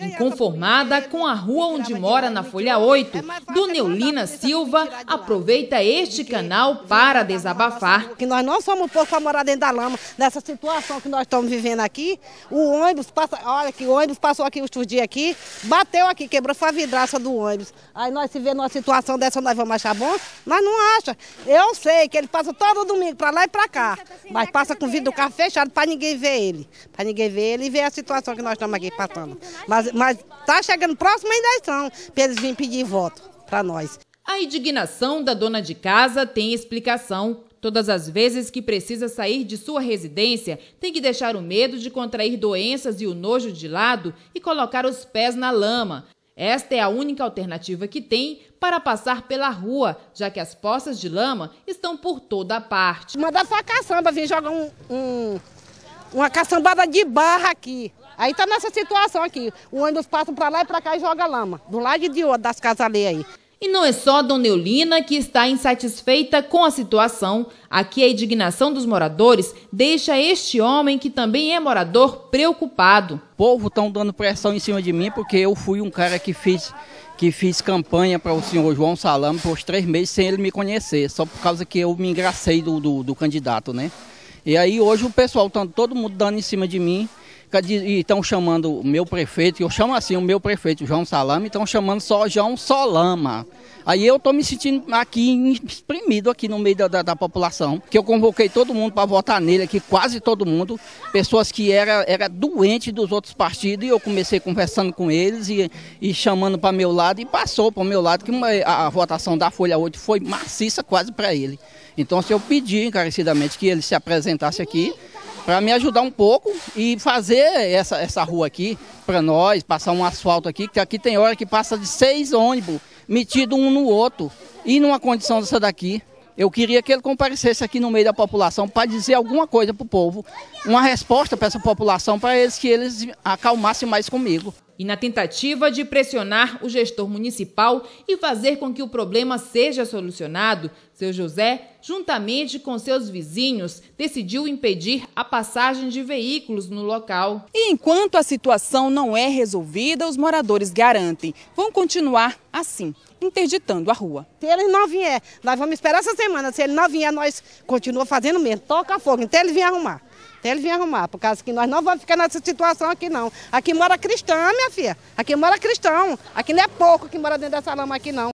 Inconformada com a rua onde mora na Folha 8, Doneulina Silva aproveita este canal para desabafar. Que nós não somos um para morar dentro da lama. Nessa situação que nós estamos vivendo aqui, o ônibus passa, olha que o ônibus passou aqui outro dia aqui, bateu aqui, quebrou a vidraça do ônibus. Aí nós se vê numa situação dessa, nós vamos achar bom? Mas não acha. Eu sei que ele passa todo domingo para lá e para cá, tá mas passa com o vidro do carro fechado para ninguém ver ele. Para ninguém ver ele e ver a situação que nós estamos aqui passando. Mas, está tá chegando próxima eleição para eles virem pedir voto para nós. A indignação da dona de casa tem explicação. Todas as vezes que precisa sair de sua residência, tem que deixar o medo de contrair doenças e o nojo de lado e colocar os pés na lama. Esta é a única alternativa que tem para passar pela rua, já que as poças de lama estão por toda a parte. Manda sua caçamba vem jogar um, um, uma caçambada de barra aqui. Aí tá nessa situação aqui. O ônibus passa para lá e para cá e joga lama. Do lado de outro das casas aí. E não é só Dona Eulina que está insatisfeita com a situação. Aqui a indignação dos moradores deixa este homem, que também é morador, preocupado. O povo estão dando pressão em cima de mim porque eu fui um cara que fiz, que fiz campanha para o senhor João Salame por três meses sem ele me conhecer, só por causa que eu me engracei do, do, do candidato, né? E aí hoje o pessoal está todo mundo dando em cima de mim e estão chamando o meu prefeito, eu chamo assim o meu prefeito, João Salame, estão chamando só João Solama. Aí eu estou me sentindo aqui exprimido aqui no meio da, da, da população, que eu convoquei todo mundo para votar nele aqui, quase todo mundo, pessoas que era, era doente dos outros partidos, e eu comecei conversando com eles e, e chamando para meu lado, e passou para o meu lado, que uma, a, a votação da Folha 8 foi maciça quase para ele. Então, se eu pedi encarecidamente que ele se apresentasse aqui, para me ajudar um pouco e fazer essa, essa rua aqui para nós, passar um asfalto aqui, que aqui tem hora que passa de seis ônibus metido um no outro e numa condição dessa daqui. Eu queria que ele comparecesse aqui no meio da população para dizer alguma coisa para o povo, uma resposta para essa população, para eles que eles acalmassem mais comigo e na tentativa de pressionar o gestor municipal e fazer com que o problema seja solucionado, seu José, juntamente com seus vizinhos, decidiu impedir a passagem de veículos no local. E enquanto a situação não é resolvida, os moradores garantem, vão continuar assim, interditando a rua. Se ele não vier, nós vamos esperar essa semana. Se ele não vier, nós continuamos fazendo mesmo, toca fogo, até então ele vir arrumar. Até eles vir arrumar, por causa que nós não vamos ficar nessa situação aqui não. Aqui mora cristã, minha filha. Aqui mora cristão. Aqui não é pouco que mora dentro dessa lama aqui não.